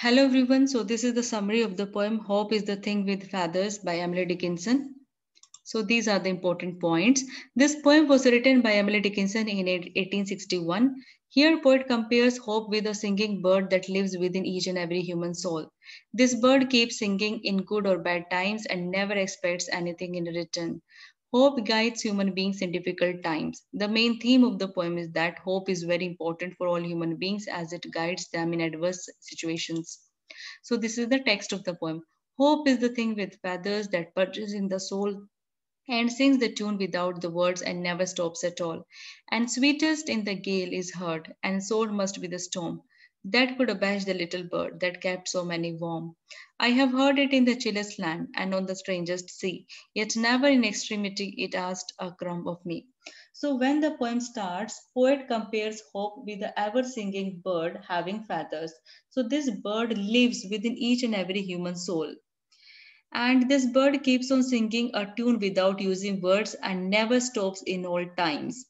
Hello everyone. So this is the summary of the poem Hope is the Thing with Feathers by Emily Dickinson. So these are the important points. This poem was written by Emily Dickinson in 1861. Here poet compares hope with a singing bird that lives within each and every human soul. This bird keeps singing in good or bad times and never expects anything in return. Hope guides human beings in difficult times. The main theme of the poem is that hope is very important for all human beings as it guides them in adverse situations. So this is the text of the poem. Hope is the thing with feathers that perches in the soul and sings the tune without the words and never stops at all. And sweetest in the gale is heard, and so must be the storm that could abash the little bird that kept so many warm. I have heard it in the chillest land and on the strangest sea, yet never in extremity it asked a crumb of me. So when the poem starts, poet compares hope with the ever-singing bird having feathers. So this bird lives within each and every human soul. And this bird keeps on singing a tune without using words and never stops in all times.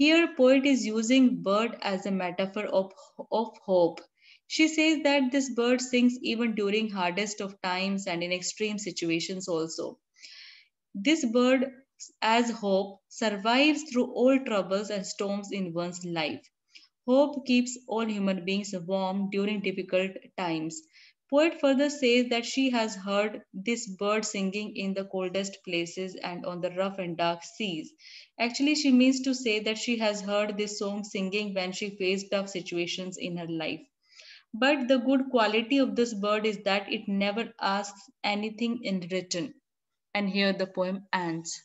Here, poet is using bird as a metaphor of, of hope. She says that this bird sings even during hardest of times and in extreme situations also. This bird as hope survives through all troubles and storms in one's life. Hope keeps all human beings warm during difficult times. Poet further says that she has heard this bird singing in the coldest places and on the rough and dark seas. Actually, she means to say that she has heard this song singing when she faced tough situations in her life. But the good quality of this bird is that it never asks anything in return. And here the poem ends.